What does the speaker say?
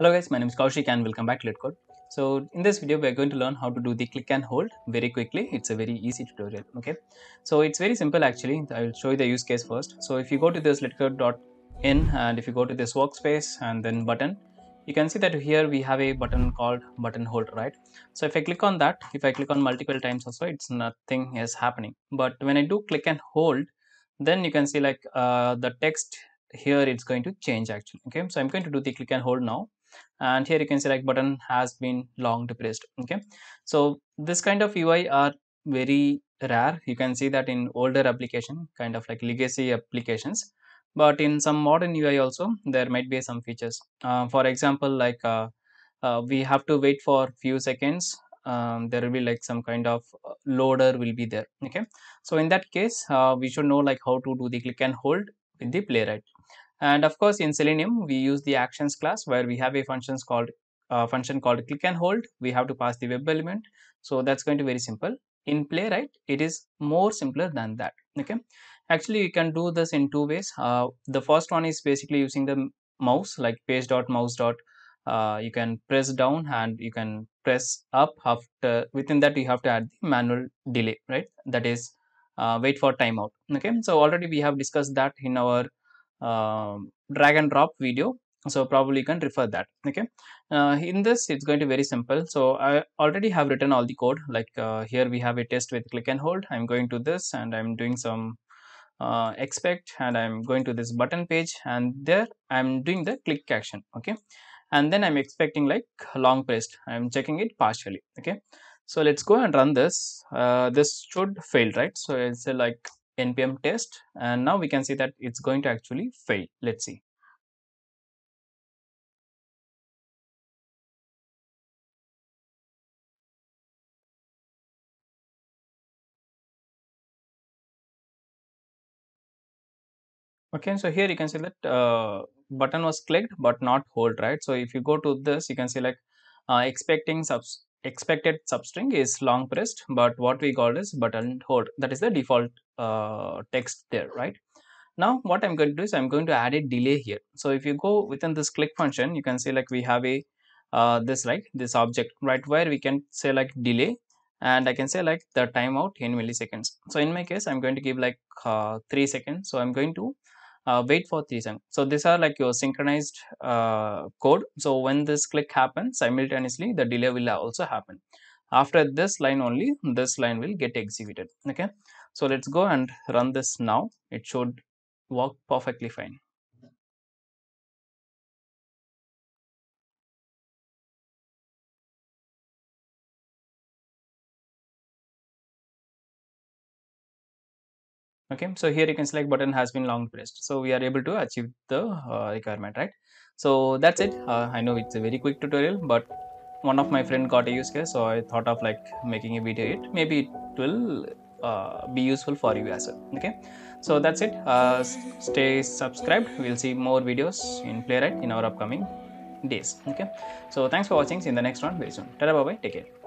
Hello guys, my name is Kaushik and welcome back to LitCode. So in this video, we are going to learn how to do the click and hold very quickly. It's a very easy tutorial, okay? So it's very simple actually. I will show you the use case first. So if you go to this litcode.in and if you go to this workspace and then button, you can see that here we have a button called button hold, right? So if I click on that, if I click on multiple times also, it's nothing is happening. But when I do click and hold, then you can see like uh, the text here it's going to change actually okay so i'm going to do the click and hold now and here you can see like button has been long depressed okay so this kind of ui are very rare you can see that in older application kind of like legacy applications but in some modern ui also there might be some features uh, for example like uh, uh, we have to wait for few seconds um, there will be like some kind of uh, loader will be there okay so in that case uh, we should know like how to do the click and hold with the playwright and of course, in Selenium, we use the actions class where we have a functions called uh, function called click and hold. We have to pass the web element. So that's going to be very simple. In Playwright, it is more simpler than that. Okay. Actually, you can do this in two ways. Uh, the first one is basically using the mouse like page dot mouse dot. Uh, you can press down and you can press up after within that you have to add the manual delay right that is uh, wait for timeout okay so already we have discussed that in our um, drag and drop video so probably you can refer that okay uh, in this it's going to be very simple so i already have written all the code like uh, here we have a test with click and hold i'm going to this and i'm doing some uh, expect and i'm going to this button page and there i'm doing the click action okay and then i'm expecting like long pressed i'm checking it partially okay so let's go and run this uh, this should fail right so it's like npm test and now we can see that it's going to actually fail let's see okay so here you can see that uh, button was clicked but not hold right so if you go to this you can see like uh, expecting subs expected substring is long pressed, but what we call is button hold. That is the default uh, text there, right? Now, what I'm going to do is I'm going to add a delay here. So if you go within this click function, you can see like we have a uh, this right, this object right where we can say like delay and I can say like the timeout in milliseconds. So in my case, I'm going to give like uh, three seconds. So I'm going to uh, wait for seconds. So these are like your synchronized uh, code. So when this click happens simultaneously, the delay will also happen. After this line only, this line will get executed. Okay. So let's go and run this now. It should work perfectly fine. okay so here you can select button has been long pressed so we are able to achieve the uh, requirement right so that's it uh, i know it's a very quick tutorial but one of my friend got a use case so i thought of like making a video it maybe it will uh, be useful for you as well okay so that's it uh, stay subscribed we'll see more videos in playwright in our upcoming days okay so thanks for watching see you in the next one very soon tada bye bye take care